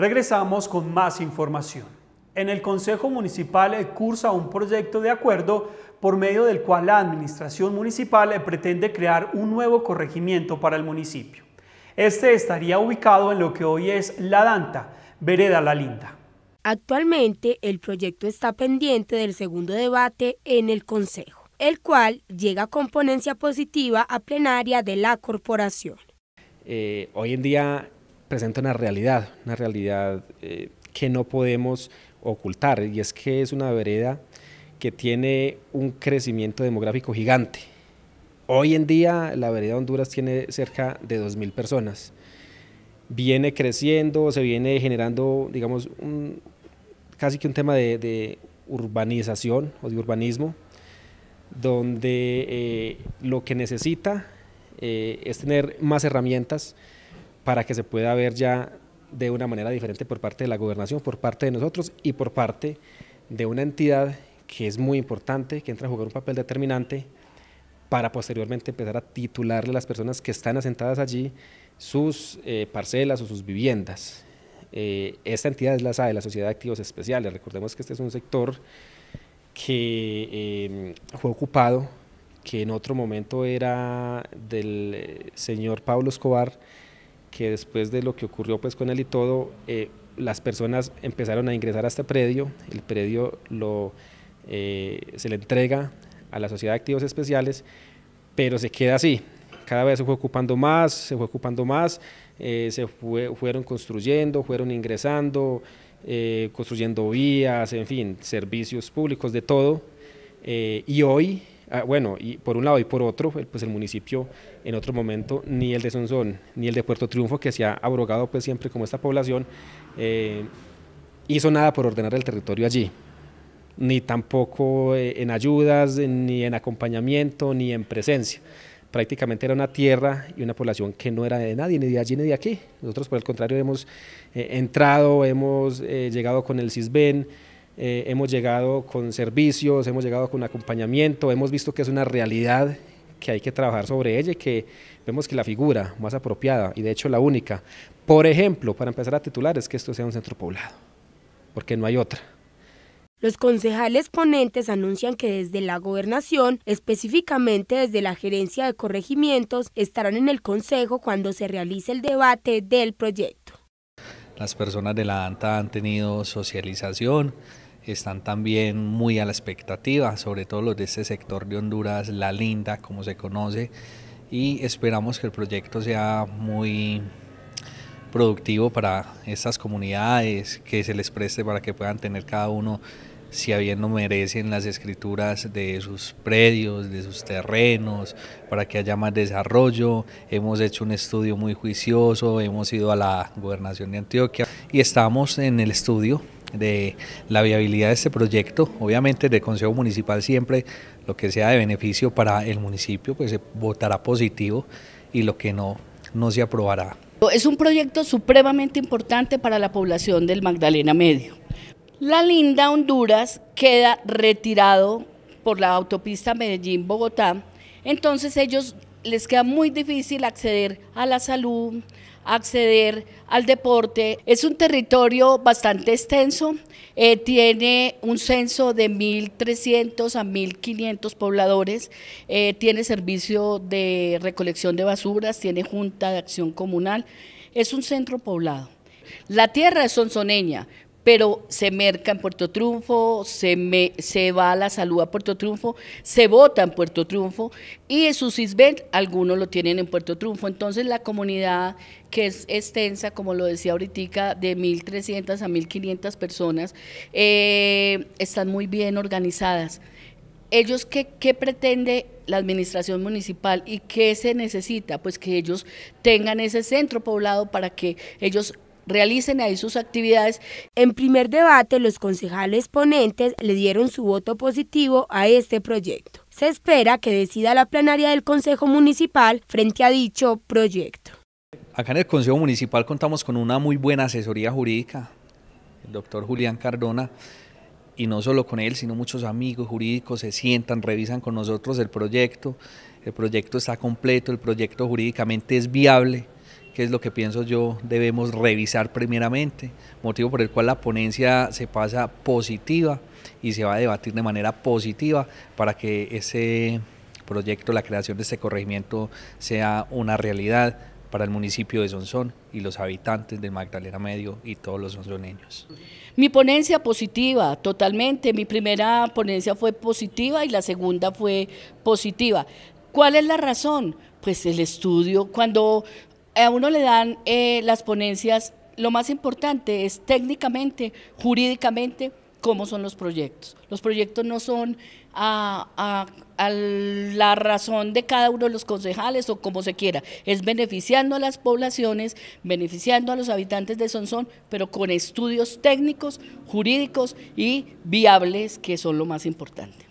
Regresamos con más información. En el Consejo Municipal cursa un proyecto de acuerdo por medio del cual la Administración Municipal pretende crear un nuevo corregimiento para el municipio. Este estaría ubicado en lo que hoy es La Danta, Vereda La Linda. Actualmente el proyecto está pendiente del segundo debate en el Consejo, el cual llega con ponencia positiva a plenaria de la corporación. Eh, hoy en día presenta una realidad, una realidad eh, que no podemos ocultar, y es que es una vereda que tiene un crecimiento demográfico gigante. Hoy en día la vereda de Honduras tiene cerca de 2.000 personas. Viene creciendo, se viene generando, digamos, casi que un tema de, urbanización o de urbanismo, donde eh, lo que necesita eh, es tener más herramientas para que se pueda ver ya de una manera diferente por parte de la gobernación, por parte de nosotros y por parte de una entidad que es muy importante, que entra a jugar un papel determinante para posteriormente empezar a titularle a las personas que están asentadas allí sus eh, parcelas o sus viviendas. Eh, esta entidad es la SAE, la Sociedad de Activos Especiales. Recordemos que este es un sector que em, fue ocupado, que en otro momento era del eh, señor Pablo Escobar, que después de lo que ocurrió pues con él y todo, eh, las personas empezaron a ingresar a este predio, el predio lo, eh, se le entrega a la Sociedad de Activos Especiales, pero se queda así, cada vez se fue ocupando más, se fue ocupando más, eh, se fueron construyendo, fueron ingresando, construyendo vías, en fin, servicios públicos, de todo. y hoy Ah, bueno, y por un lado y por otro, pues el municipio en otro momento, ni el de Sonzón, ni el de Puerto Triunfo, que se ha abrogado pues siempre como esta población, eh, hizo nada por ordenar el territorio allí ni tampoco eh, en ayudas, ni en acompañamiento, ni en presencia. Prácticamente era una tierra y una población que no era de nadie, ni de allí ni de aquí. Nosotros, por el contrario, hemos eh, entrado, hemos llegado con el CISBEN, eh, hemos llegado con servicios, hemos llegado con acompañamiento, hemos visto que es una realidad que hay que trabajar sobre ella y que vemos que la figura más apropiada y de hecho la única, por ejemplo, para empezar a titular es que esto sea un centro poblado, porque no hay otra. Los concejales ponentes anuncian que desde la gobernación, específicamente desde la gerencia de corregimientos, estarán en el consejo cuando se realice el debate del proyecto. Las personas de la ANTA han tenido socialización, están también muy a la expectativa, sobre todo los de este sector de Honduras, La Linda, como se conoce, y esperamos que el proyecto sea muy productivo para estas comunidades, que se les preste para que puedan tener cada uno, si a bien no merecen, las escrituras de sus predios, de sus terrenos, para que haya más desarrollo. Hemos hecho un estudio muy juicioso, hemos ido a la gobernación de Antioquia y estamos en el estudio de la viabilidad de este proyecto. Obviamente desde el Consejo Municipal siempre lo que sea de beneficio para el municipio pues se eh, votará positivo y lo que no, no se aprobará. Es un proyecto supremamente importante para la población del Magdalena Medio. La linda Honduras queda retirado por la autopista Medellín-Bogotá, entonces ellos les queda muy difícil acceder a la salud, acceder al deporte. Es un territorio bastante extenso, eh, tiene un censo de 1.300 a 1.500 pobladores, eh, tiene servicio de recolección de basuras, tiene junta de acción comunal, es un centro poblado. La tierra es sonsoneña, pero se merca en Puerto Triunfo, se, se va a la salud a Puerto Triunfo, se vota en Puerto Triunfo y su CISBEN algunos lo tienen en Puerto Triunfo. Entonces la comunidad que es extensa, como lo decía ahorita, de 1.300 a 1.500 personas, eh, están muy bien organizadas. ¿Ellos qué, qué pretende la administración municipal y qué se necesita? Pues que ellos tengan ese centro poblado para que ellos realicen ahí sus actividades. En primer debate, los concejales ponentes le dieron su voto positivo a este proyecto. Se espera que decida la plenaria del Consejo Municipal frente a dicho proyecto. Acá en el Consejo Municipal contamos con una muy buena asesoría jurídica, el doctor Julián Cardona, y no solo con él, sino muchos amigos jurídicos se sientan, revisan con nosotros el proyecto, el proyecto está completo, el proyecto jurídicamente es viable, que es lo que pienso yo debemos revisar primeramente, motivo por el cual la ponencia se pasa positiva y se va a debatir de manera positiva para que ese proyecto, la creación de este corregimiento sea una realidad para el municipio de Sonsón y los habitantes del Magdalena Medio y todos los sonsoneños. Mi ponencia positiva, totalmente. Mi primera ponencia fue positiva y la segunda fue positiva. ¿Cuál es la razón? Pues el estudio. Cuando a uno le dan eh, las ponencias, lo más importante es técnicamente, jurídicamente, cómo son los proyectos. Los proyectos no son a, a, la razón de cada uno de los concejales o como se quiera, es beneficiando a las poblaciones, beneficiando a los habitantes de Sonsón, pero con estudios técnicos, jurídicos y viables, que son lo más importante.